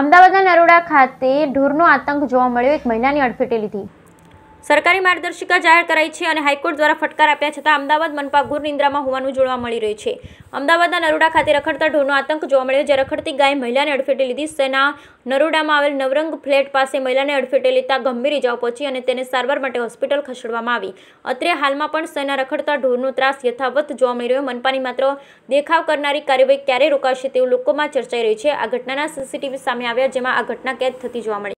અમદાવાદના નરોડા ખાતે ઢોરનો આતંક જોવા મળ્યો એક મહિલાની અડફેટે લીધી સરકારી માર્ગદર્શિકા જાહેર કરાઈ છે અને હાઈકોર્ટ દ્વારા ફટકાર આપ્યા છતાં અમદાવાદ મનપા ઘોર નિંદ્રામાં હોવાનું જોવા મળી રહ્યું છે અમદાવાદના નરોડા ખાતે રખડતા ઢોરનો આતંક જોવા મળ્યો જે રખડતી ગાય મહિલાને અડફેટે લીધી સેના નરોડામાં આવેલ નવરંગ ફ્લેટ પાસે મહિલાને અડફેટે લેતા ગંભીર ઇજાઓ પહોંચી અને તેને સારવાર માટે હોસ્પિટલ ખસેડવામાં આવી અત્રે હાલમાં પણ સેના રખડતા ઢોરનો ત્રાસ યથાવત જોવા મળી રહ્યો મનપાની માત્ર દેખાવ કરનારી કાર્યવાહી ક્યારે રોકાશે તેવું લોકોમાં ચર્ચાઈ રહી છે આ ઘટનાના સીસીટીવી સામે આવ્યા જેમાં આ ઘટના કેદ થતી જોવા મળી